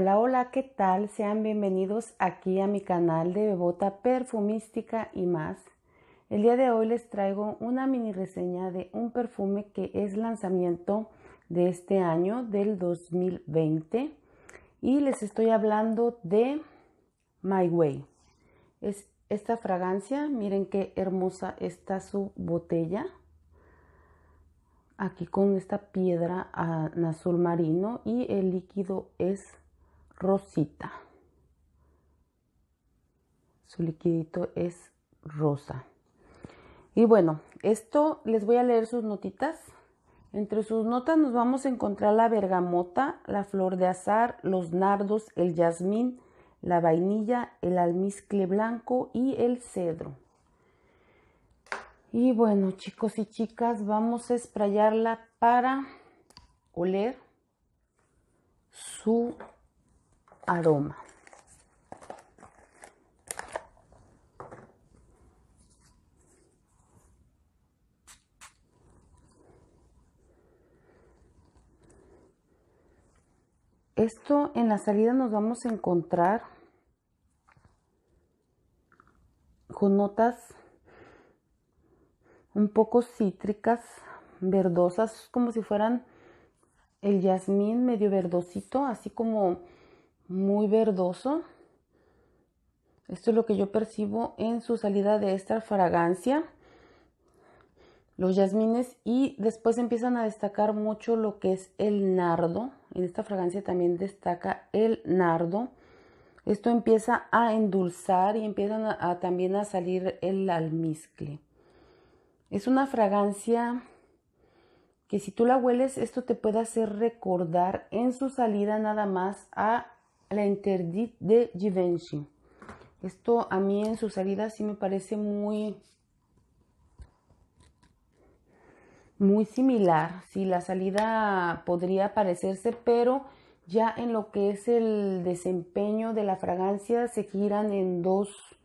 Hola, hola, ¿qué tal? Sean bienvenidos aquí a mi canal de Bebota Perfumística y más. El día de hoy les traigo una mini reseña de un perfume que es lanzamiento de este año, del 2020. Y les estoy hablando de My Way. Es esta fragancia, miren qué hermosa está su botella aquí con esta piedra ah, azul marino y el líquido es rosita. Su liquidito es rosa. Y bueno, esto les voy a leer sus notitas. Entre sus notas nos vamos a encontrar la bergamota, la flor de azar, los nardos, el jazmín, la vainilla, el almizcle blanco y el cedro. Y bueno, chicos y chicas, vamos a sprayarla para oler su aroma. Esto en la salida nos vamos a encontrar con notas un poco cítricas, verdosas, como si fueran el jazmín medio verdosito, así como muy verdoso. Esto es lo que yo percibo en su salida de esta fragancia, los jazmines y después empiezan a destacar mucho lo que es el nardo. En esta fragancia también destaca el nardo. Esto empieza a endulzar y empiezan también a salir el almizcle. Es una fragancia que si tú la hueles, esto te puede hacer recordar en su salida nada más a la Interdit de Givenchy. Esto a mí en su salida sí me parece muy, muy similar. Sí, la salida podría parecerse, pero ya en lo que es el desempeño de la fragancia se giran en dos,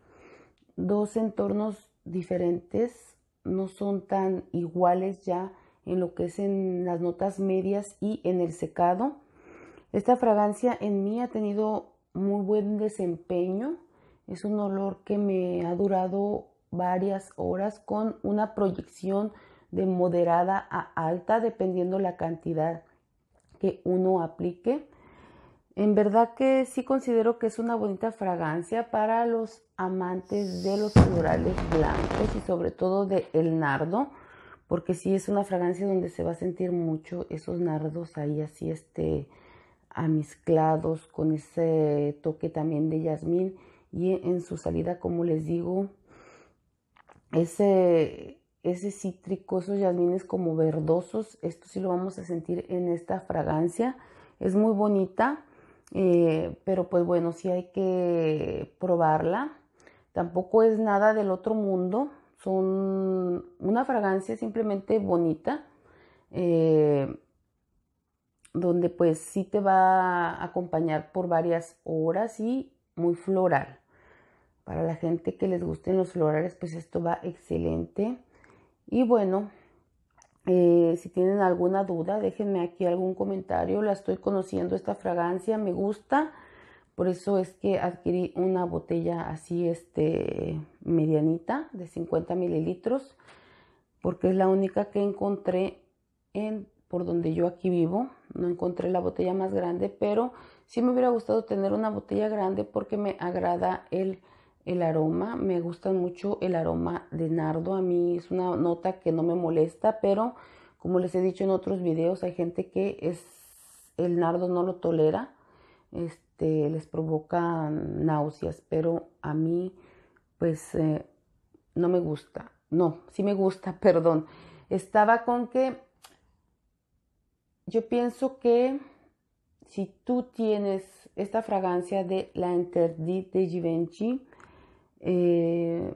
dos entornos diferentes. No son tan iguales ya en lo que es en las notas medias y en el secado. Esta fragancia en mí ha tenido muy buen desempeño. Es un olor que me ha durado varias horas con una proyección de moderada a alta dependiendo la cantidad que uno aplique. En verdad que sí considero que es una bonita fragancia para los amantes de los florales blancos y sobre todo de el nardo, porque sí es una fragancia donde se va a sentir mucho esos nardos ahí así este amizclados con ese toque también de jazmín y e, en su salida, como les digo, ese, ese cítrico, esos jazmines como verdosos, esto sí lo vamos a sentir en esta fragancia. Es muy bonita, eh, pero pues bueno, si hay que probarla. Tampoco es nada del otro mundo, son una fragancia simplemente bonita. Eh, donde pues sí te va a acompañar por varias horas y muy floral. Para la gente que les gusten los florales, pues esto va excelente. Y bueno, eh, si tienen alguna duda, déjenme aquí algún comentario. La estoy conociendo esta fragancia, me gusta. Por eso es que adquirí una botella así, este, medianita, de 50 mililitros, porque es la única que encontré en por donde yo aquí vivo. No encontré la botella más grande, pero sí me hubiera gustado tener una botella grande porque me agrada el, el aroma. Me gusta mucho el aroma de nardo. A mí es una nota que no me molesta, pero como les he dicho en otros videos, hay gente que es, el nardo no lo tolera. Este, les provoca náuseas, pero a mí pues eh, no me gusta. No, sí me gusta, perdón. Estaba con que yo pienso que si tú tienes esta fragancia de la Interdit de Givenchy, eh,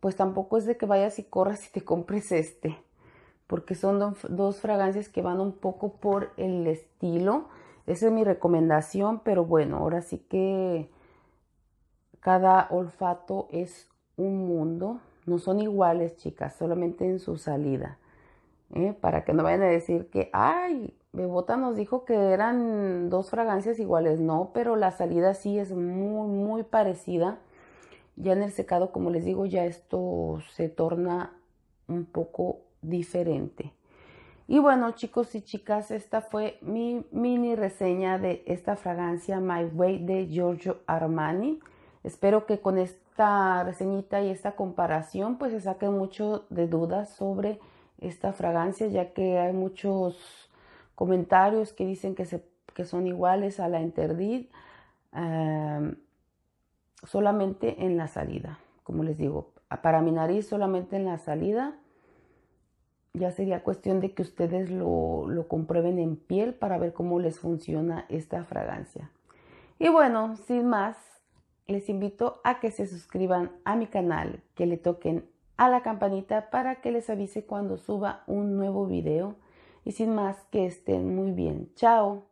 pues tampoco es de que vayas y corras y te compres este, porque son dos fragancias que van un poco por el estilo. Esa es mi recomendación, pero bueno, ahora sí que cada olfato es un mundo. No son iguales, chicas, solamente en su salida. ¿eh? para que no vayan a decir que, ay, Bebota nos dijo que eran dos fragancias iguales, no, pero la salida sí es muy, muy parecida. Ya en el secado, como les digo, ya esto se torna un poco diferente. Y bueno, chicos y chicas, esta fue mi mini reseña de esta fragancia My Way de Giorgio Armani. Espero que con esta reseñita y esta comparación pues se saquen mucho de dudas sobre esta fragancia, ya que hay muchos comentarios que dicen que, se, que son iguales a la Interdit em, solamente en la salida, como les digo, para mi nariz solamente en la salida. Ya sería cuestión de que ustedes lo, lo comprueben en piel para ver cómo les funciona esta fragancia. Y bueno, sin más, les invito a que se suscriban a mi canal, que le toquen a la campanita para que les avise cuando suba un nuevo video. Y sin más, que estén muy bien. Chao.